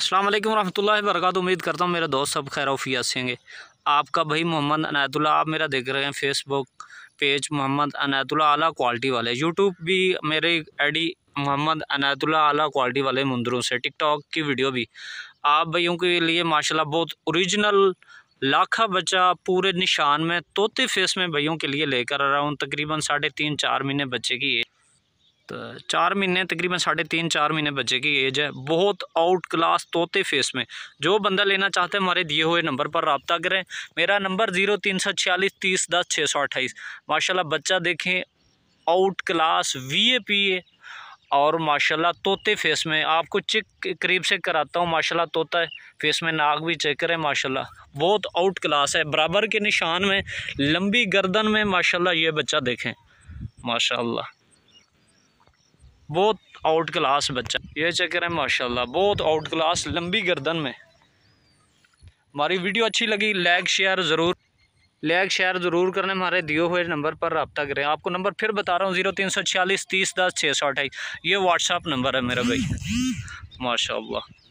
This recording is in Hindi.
अस्सलाम वालेकुम रहमतुल्लाहि उम्मीद करता हूँ मेरे दोस्त सब खैर वफियत सेंगे आपका भाई मोहम्मद अनायतुल्ला आप मेरा देख रहे हैं फेसबुक पेज मोहम्मद अनायतुल्ला आला क्वालिटी वाले यूट्यूब भी मेरे आईडी मोहम्मद अनायतुल्ला आला क्वालिटी वाले मुंदरों से टिकटॉक की वीडियो भी आप भाइयों के लिए माशाल्लाह बहुत ओरिजिनल लाखा बच्चा पूरे निशान में तोते फेस में भैयों के लिए लेकर आ रहा हूँ तकरीबन साढ़े तीन चार महीने बच्चे की एज तो चार महीने तकरीबन साढ़े तीन चार महीने बच्चे की एज है बहुत आउट क्लास तोते फेस में जो बंदा लेना चाहते हैं हमारे दिए हुए नंबर पर रबता करें मेरा नंबर ज़ीरो तीन सौ छियालीस तीस दस छः सौ अट्ठाईस माशाला बच्चा देखें out class V A P A और माशाल्लाह तोते फेस में आपको चेक करीब से कराता हूँ माशाल्लाह तोता फेस में नाक भी चेक करें माशाल्लाह बहुत आउट क्लास है बराबर के निशान में लंबी गर्दन में माशाल्लाह ये बच्चा देखें माशाल्लाह बहुत आउट क्लास बच्चा ये चक्कर है माशाल्लाह बहुत आउट क्लास लंबी गर्दन में हमारी वीडियो अच्छी लगी लाइक शेयर ज़रूर लाइक शेयर ज़रूर करने हमारे दिए हुए नंबर पर रबता करें आपको नंबर फिर बता रहा हूँ जीरो तीन सौ छियालीस तीस दस छः सौ अट्ठाईस ये व्हाट्सअप नंबर है मेरा भाई माशा